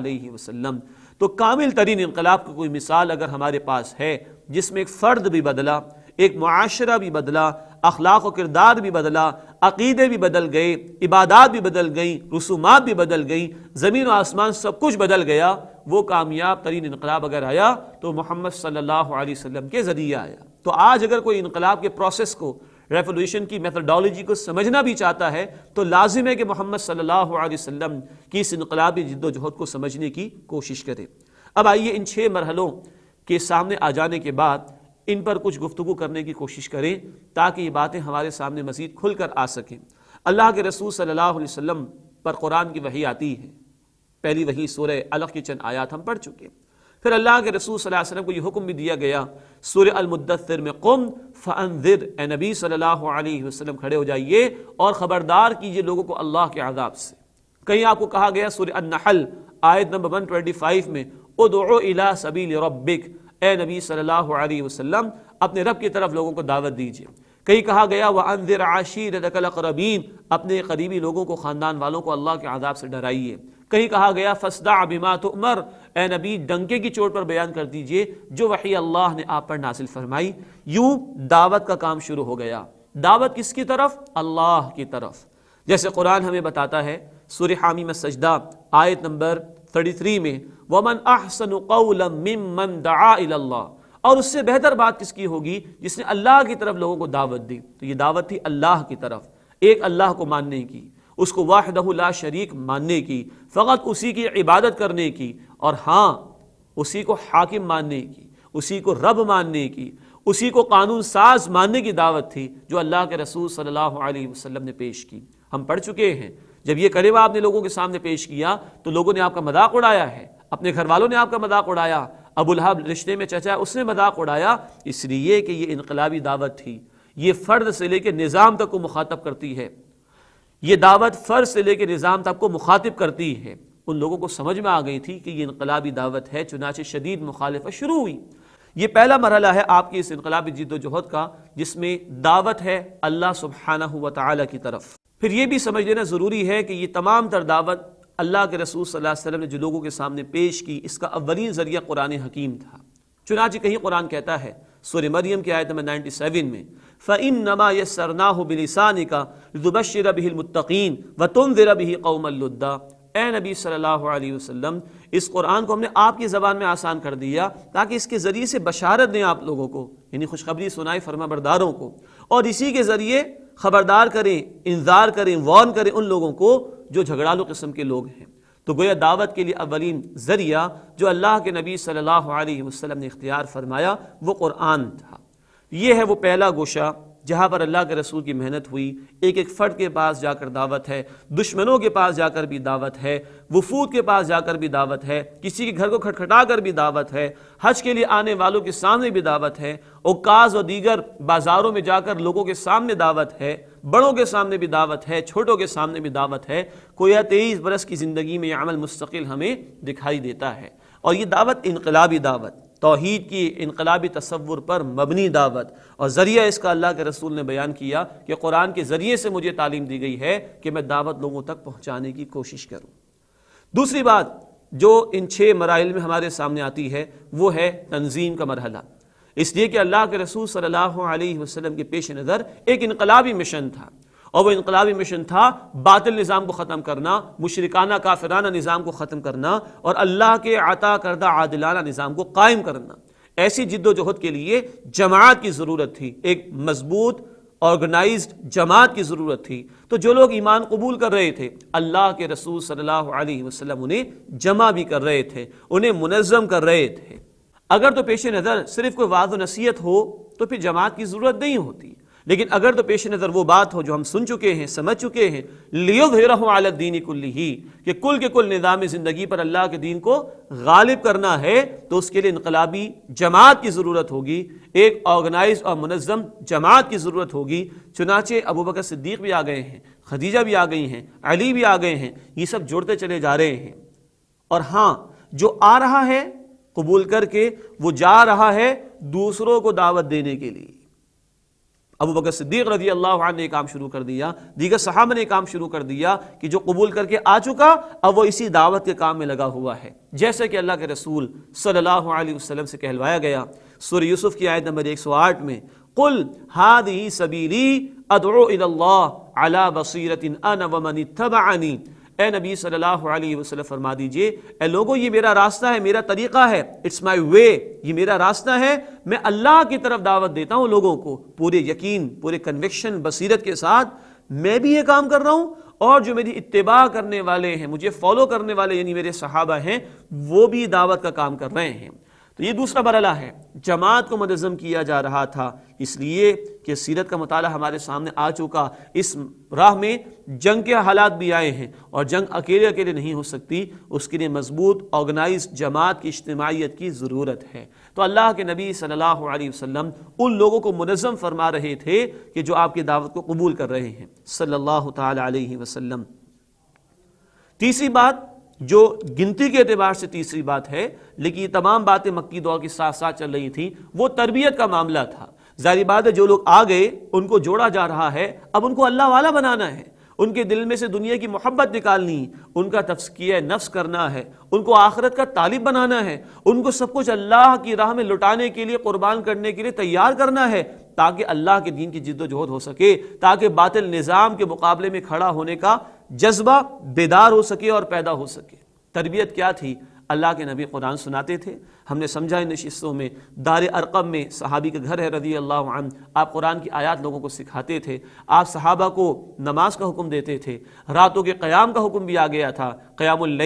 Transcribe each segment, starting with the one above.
अलैहि वसल्लम तो कामिल तरीन इनकलाब की कोई मिसाल अगर हमारे पास है जिसमें एक फ़र्द भी बदला एक माशरा भी बदला अखलाक व किरदार भी बदला अकीदे भी बदल गए इबादत भी बदल गई रसूमात भी बदल गई ज़मीन व आसमान सब कुछ बदल गया वो कामयाब तरीन इनकलाब अगर आया तो मोहम्मद सल्लल्लाहु अलैहि वसल्लम के ज़रिए आया तो आज अगर कोई इनकलाब के प्रोसेस को रेवोल्यूशन की मेथडोलॉजी को समझना भी चाहता है तो लाजिम है कि मोहम्मद सल्लल्लाहु अलैहि वसल्लम की इस इनकलाबी जद्दोजहद को समझने की कोशिश करें अब आइए इन छः मरहलों के सामने आ जाने के बाद इन पर कुछ गुफ्तु करने की कोशिश करें ताकि ये बातें हमारे सामने मज़ीद खुल कर आ सकें अल्लाह के रसूल सल्लल्लाहु अलैहि वसल्लम पर कुरान की वही आती है पहली वही सूर्य अलग की चंद आयात हम पढ़ चुके हैं फिर अल्लाह के रसूल सल्लल्लाहु अलैहि वसल्लम को यह हुक्म भी दिया गया सूर्य अलमुद्दसर में कुम फ़ानदिर ए नबी सल्लल्लाहु अलैहि वसल्लम खड़े हो जाइए और ख़बरदार कीजिए लोगों को अल्लाह के आदाब से कहीं आपको कहा गया सूर्य अनहल आयत नंबर वन ट्वेंटी फाइव में उदो इला सबील रब्बिक ए नबी सल्लल्लाहु अलैहि वसल्लम अपने रब की तरफ लोगों को दावत दीजिए कहीं कहा गया वह अनजर आशीर रकलकरबीन अपने करीबी लोगों को ख़ानदान वालों को अल्लाह के आदाब से डराइए कहीं कहा गया फसदा अबिमा तो उमर ए नबी डंके की चोट पर बयान कर दीजिए जो वही अल्लाह ने आप पर नासिल फरमाई यूँ दावत का काम शुरू हो गया दावत किसकी तरफ अल्लाह की तरफ जैसे कुरान हमें बताता है सुर हामी में सजदा आयत नंबर थर्टी थ्री में वमन अहसन मिमन दा और उससे बेहतर बात किसकी होगी जिसने अल्लाह की तरफ लोगों को दावत दी तो ये दावत थी अल्लाह की तरफ एक अल्लाह को मानने की उसको वाहदहुल्ला शरीक मानने की फ़कत उसी की इबादत करने की और हाँ उसी को हाकिम मानने की उसी को रब मानने की उसी को कानून साज मानने की दावत थी जो अल्लाह के रसूल सल्लल्लाहु अलैहि वसल्लम ने पेश की हम पढ़ चुके हैं जब ये कलेमा आपने लोगों के सामने पेश किया तो लोगों ने आपका मजाक उड़ाया है अपने घर वालों ने आपका मजाक उड़ाया अबुलहाब रिश्ते में चचा उसने मजाक उड़ाया इसलिए कि यह इनकलाबी दावत थी ये फ़र्द से लेकर निज़ाम तक को मुखातब करती है ये दावत फ़र्द से लेकर निज़ाम तक को मुखातब करती है उन लोगों को समझ में आ गई थी कि यह इनकलाबी दावत है चुनाचे शदीद मुखालफत शुरू हुई ये पहला मरहला है आपकी इस इनकलाबी जिद्दोजहद का जिसमें दावत है अल्लाह सुबहाना हुआ की तरफ फिर यह भी समझ लेना ज़रूरी है कि यह तमाम तर दावत अल्लाह के रसूल सल्लल्लाहु अलैहि वसल्लम ने जो लोगों के सामने पेश की इसका अवलिन ज़रिया कुरान हकीम था चुनाच कहीं कुरान कहता है सुर मरियम की आयत में नाइन्टी सेवन में फ़ैन नमा ये सरना हो बिलिसान का जुबशर बिलमतकीन व तुम ज़रा भी कौमल्दा ए नबी सल्लल्लाहु अलैहि वसल्लम इस कुरान को हमने आपकी ज़बान में आसान कर दिया ताकि इसके ज़रिए से बशारत दें आप लोगों को यानी खुशखबरी सुनाए फर्मा बरदारों को और इसी के ज़रिए ख़बरदार करें इंतज़ार करें वॉन करें उन लोगों को जो झगड़ालू किस्म के लोग हैं तो गोया दावत के लिए अवलिन ज़रिया जो अल्लाह के नबी सल्लल्लाहु अलैहि वसल्लम ने इख्तियार फरमाया वो क़ुरान था ये है वो पहला गोशा जहाँ पर अल्लाह के रसूल की मेहनत हुई एक एक फ़र्द के पास जाकर दावत है दुश्मनों के पास जाकर भी दावत है वफूद के पास जाकर भी दावत है किसी के घर को खटखटा कर भी दावत है हज के लिए आने वालों के सामने भी दावत है ओकाज और दीगर बाज़ारों में जाकर लोगों के सामने दावत है बड़ों के सामने भी दावत है छोटों के सामने भी दावत है कोया तेईस बरस की ज़िंदगी में यह अमल मुस्तकिल हमें दिखाई देता है और ये दावत इनकलाबी दावत तोहद की इनकलाबी तस्वुर पर मबनी दावत और ज़रिया इसका अल्लाह के रसूल ने बयान किया कि कुरान के ज़रिए से मुझे तालीम दी गई है कि मैं दावत लोगों तक पहुँचाने की कोशिश करूँ दूसरी बात जो इन छः मराइल में हमारे सामने आती है वो है तंजीम का मरहला इसलिए कि अल्लाह के रसूल सल्लल्लाहु अलैहि वसल्लम के पेश नज़र एक इनकलाबी मिशन था और वह इनकलाबी मिशन था बादल निज़ाम को ख़त्म करना मुशरकाना काफराना निज़ाम को ख़त्म करना और अल्लाह के अता करदा आदिलाना निज़ाम को कायम करना ऐसी जिद्दोजहद के लिए जमात की ज़रूरत थी एक मजबूत ऑर्गेनाइज जमात की ज़रूरत थी तो जो लोग ईमान कबूल कर रहे थे अल्लाह के रसूल सल्लल्लाहु अलैहि वसल्लम उन्हें जमा भी कर रहे थे उन्हें मुनज़म कर रहे थे अगर तो पेश नज़र सिर्फ कोई वाज नसीहत हो तो फिर जमात की ज़रूरत नहीं होती लेकिन अगर तो पेश नज़र वो बात हो जो हम सुन चुके हैं समझ चुके हैं लियो घेरा हूँ आलत दीन कुल्ली ही कि कुल के कुल निज़ाम ज़िंदगी पर अल्लाह के दीन को गालिब करना है तो उसके लिए इनकलाबी जमात की ज़रूरत होगी एक ऑर्गेनाइज और मनज़म जमात की ज़रूरत होगी चुनाचे अबू बकर सिद्दीक भी आ गए हैं खदीजा भी आ गई हैं अली भी आ गए हैं ये सब जुड़ते चले जा रहे हैं और हाँ जो आ रहा है कबूल करके वो जा रहा है दूसरों को दावत देने के लिए अबू बकर सिद्दीक रजी अल्लाह ने काम शुरू कर दिया दीगर साहब ने काम शुरू कर दिया कि जो कबूल करके आ चुका अब वो इसी दावत के काम में लगा हुआ है जैसे कि अल्लाह के रसूल सल्लल्लाहु अलैहि वसल्लम से कहलवाया गया सुर यूसुफ की आयत नंबर 108 में कुल हादी सबीली अदो अला बसीरतिन अन वमन ए नबी सल्लल्लाहु अलैहि वसल्लम फरमा दीजिए ए लोगो ये मेरा रास्ता है मेरा तरीका है इट्स माय वे ये मेरा रास्ता है मैं अल्लाह की तरफ दावत देता हूँ लोगों को पूरे यकीन पूरे कन्विक्शन बसीरत के साथ मैं भी ये काम कर रहा हूँ और जो मेरी इतबा करने वाले हैं मुझे फॉलो करने वाले यानी मेरे सहाबा हैं वो भी दावत का काम कर रहे हैं तो ये दूसरा मरला है जमात को मनज़म किया जा रहा था इसलिए कि सीरत का मताल हमारे सामने आ चुका इस राह में जंग के हालात भी आए हैं और जंग अकेले अकेले नहीं हो सकती उसके लिए मजबूत ऑर्गेनाइज जमात की इज्तमाहीत की ज़रूरत है तो अल्लाह के नबी सल्लल्लाहु अलैहि वसल्लम उन लोगों को मनज़म फरमा रहे थे कि जो आपकी दावत को कबूल कर रहे हैं सल्ला अलैहि तीसरी बात जो गिनती के अतबार से तीसरी बात है लेकिन ये तमाम बातें मक्की दौर के साथ साथ चल रही थी वो तरबियत का मामला था जारी बात है जो लोग आ गए उनको जोड़ा जा रहा है अब उनको अल्लाह वाला बनाना है उनके दिल में से दुनिया की मोहब्बत निकालनी उनका तफसकिया नफ्स करना है उनको आखरत का तालिब बनाना है उनको सब कुछ अल्लाह की राह में लुटाने के लिए कुर्बान करने के लिए तैयार करना है ताकि अल्लाह के दीन की जिद्दोजहद हो सके ताकि बातिल निज़ाम के मुकाबले में खड़ा होने का जज्बा बेदार हो सके और पैदा हो सके तरबियत क्या थी अल्लाह के नबी कुरान सुनाते थे हमने समझा इन नशस्तों में दार अरकब में सहाबी का घर है रदी अल्लाह आप कुरान की आयत लोगों को सिखाते थे आप सहाबा को नमाज का हुक्म देते थे रातों के क़याम का हुक्म भी आ गया था क़्यामल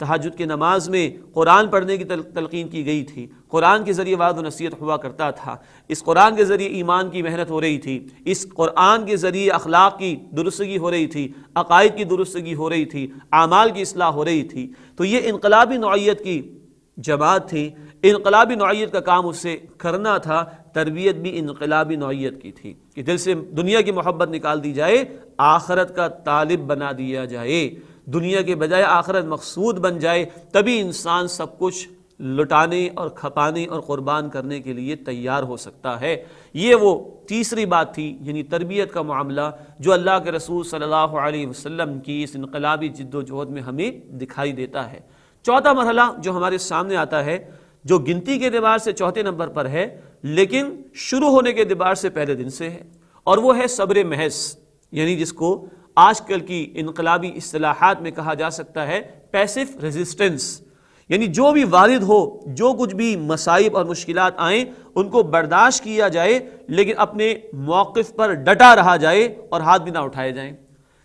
तहाजुद की नमाज में कुरान पढ़ने की तलकिन की गई थी कुरान के ज़रिए वाद नसीहत हुआ करता था इस कुरान के ज़रिए ईमान की मेहनत हो रही थी इस कुरान के ज़रिए अखलाक की दुरुस्तगी हो रही थी अकायद की दुरुस्तगी हो रही थी आमाल की असलाह हो रही थी तो ये इनकलाबी नौीयत की जमात थी इनकलाबी नौत का काम उससे करना था तरबियत भी इनकलाबी नौीयत की थी कि दिल से दुनिया की मोहब्बत निकाल दी जाए आखरत का तालिब बना दिया जाए दुनिया के बजाय आखरत मकसूद बन जाए तभी इंसान सब कुछ लुटाने और खपाने और कुर्बान करने के लिए तैयार हो सकता है ये वो तीसरी बात थी यानी तरबियत का मामला जो अल्लाह के रसूल सल्लल्लाहु अलैहि वसल्लम की इस इनकलाबी जद्दोजहद में हमें दिखाई देता है चौथा मरहला जो हमारे सामने आता है जो गिनती के दिबार से चौथे नंबर पर है लेकिन शुरू होने के दिबार से पहले दिन से है और वो है सब्र महज यानी जिसको आजकल की इनकलाबी असलाहत में कहा जा सकता है पैसिव रेजिस्टेंस यानी जो भी वारद हो जो कुछ भी मसाइब और मुश्किल आए उनको बर्दाश्त किया जाए लेकिन अपने मौक़ पर डटा रहा जाए और हाथ भी ना उठाए जाएँ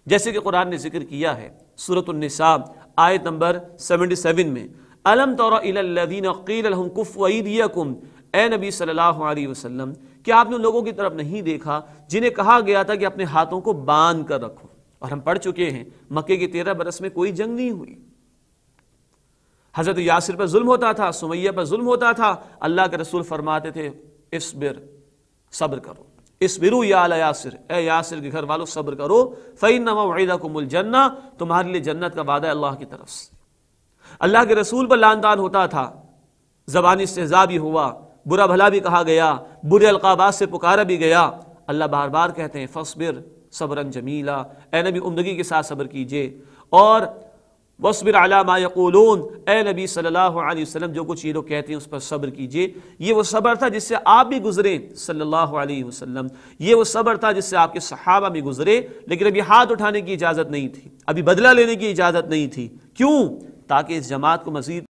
जैसे कि कुरान ने जिक्र किया है सूरत आयत नंबर सेवेंटी सेवन में अलम तौरदीन ए नबी सल्लल्लाहु अलैहि वसल्लम क्या आपने लोगों की तरफ नहीं देखा जिन्हें कहा गया था कि अपने हाथों को बांध कर रखो और हम पढ़ चुके हैं मक्के की तेरह बरस में कोई जंग नहीं हुई हज़रत यासिर पर जुल्म होता था सुमैया पर जुल्म होता था अल्लाह के रसूल फरमाते थे इस बिर सब्र करो इस बिरु या यासिर ए यासिर के घर वालों सब्र करो फ़ैन नवादा कुमुल जन्ना तुम्हारे लिए जन्नत का वादा अल्लाह की तरफ से अल्लाह के रसूल पर लानदान होता था जबानी इस्तेजा भी हुआ बुरा भला भी कहा गया बुरे अलकाबात से पुकारा भी गया अल्लाह बार बार कहते हैं फसबिर सबरन जमीला ए नबी उमदगी के साथ सब्र कीजिए और वसबिर आलामा यकूलून ए नबी सल्लल्लाहु अलैहि वसल्लम जो कुछ ये लोग कहते हैं उस पर सब्र कीजिए ये वो सब्र था जिससे आप भी गुजरे सल्लल्लाहु अलैहि वसल्लम ये वो सब्र था जिससे आपके सहाबा भी गुजरे लेकिन अभी हाथ उठाने की इजाज़त नहीं थी अभी बदला लेने की इजाज़त नहीं थी क्यों ताकि इस जमात को मजीद